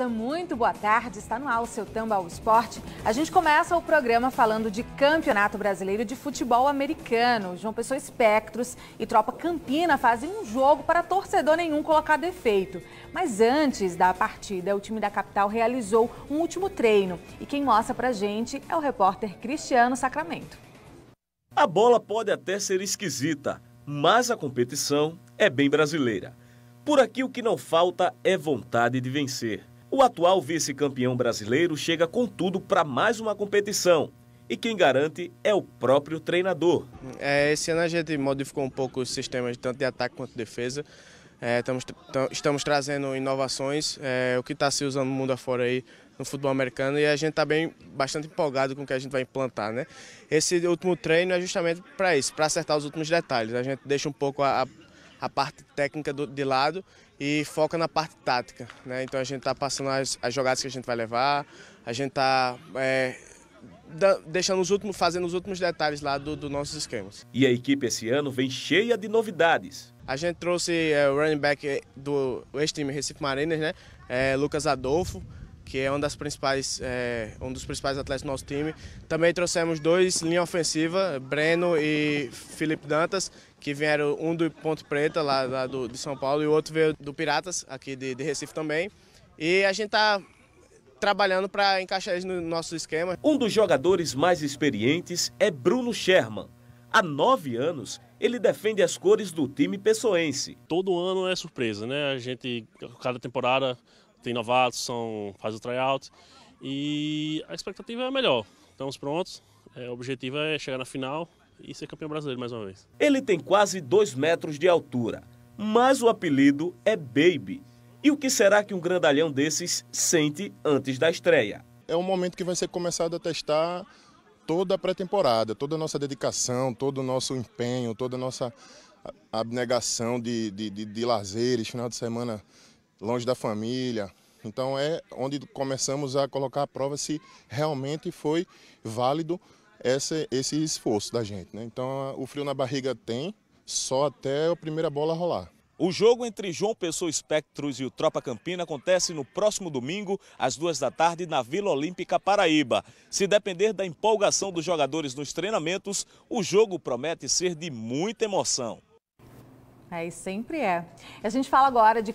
Então, muito boa tarde, está no ar o seu Tamba o Esporte. A gente começa o programa falando de Campeonato Brasileiro de Futebol Americano. João Pessoa Espectros e Tropa Campina fazem um jogo para torcedor nenhum colocar defeito. Mas antes da partida, o time da capital realizou um último treino. E quem mostra pra gente é o repórter Cristiano Sacramento. A bola pode até ser esquisita, mas a competição é bem brasileira. Por aqui o que não falta é vontade de vencer. O atual vice-campeão brasileiro chega com tudo para mais uma competição. E quem garante é o próprio treinador. É, esse ano a gente modificou um pouco os sistemas, tanto de ataque quanto de defesa. É, estamos, estamos trazendo inovações, é, o que está se usando no mundo afora aí no futebol americano e a gente está bem bastante empolgado com o que a gente vai implantar. Né? Esse último treino é justamente para isso, para acertar os últimos detalhes. A gente deixa um pouco a, a a parte técnica do, de lado e foca na parte tática. Né? Então a gente está passando as, as, jogadas que a gente vai levar, a gente está é, deixando os últimos, fazendo os últimos detalhes lá do, do nossos esquemas. E a equipe esse ano vem cheia de novidades. A gente trouxe é, o running back do ex-time Recife Marinas, né? É, Lucas Adolfo que é um, das principais, é, um dos principais atletas do nosso time. Também trouxemos dois linha ofensiva, Breno e Felipe Dantas, que vieram um do Ponte Preta, lá, lá do, de São Paulo, e o outro veio do Piratas, aqui de, de Recife também. E a gente está trabalhando para encaixar eles no nosso esquema. Um dos jogadores mais experientes é Bruno Sherman. Há nove anos, ele defende as cores do time pessoense. Todo ano é surpresa, né? A gente, cada temporada, tem novatos, são, faz o tryout e a expectativa é melhor. Estamos prontos, é, o objetivo é chegar na final e ser campeão brasileiro mais uma vez. Ele tem quase 2 metros de altura, mas o apelido é Baby. E o que será que um grandalhão desses sente antes da estreia? É um momento que vai ser começado a testar toda a pré-temporada, toda a nossa dedicação, todo o nosso empenho, toda a nossa abnegação de, de, de, de lazeres, final de semana longe da família. Então é onde começamos a colocar a prova se realmente foi válido esse, esse esforço da gente. Né? Então o frio na barriga tem, só até a primeira bola rolar. O jogo entre João Pessoa Espectros e o Tropa Campina acontece no próximo domingo, às duas da tarde, na Vila Olímpica Paraíba. Se depender da empolgação dos jogadores nos treinamentos, o jogo promete ser de muita emoção. É, e sempre é. A gente fala agora de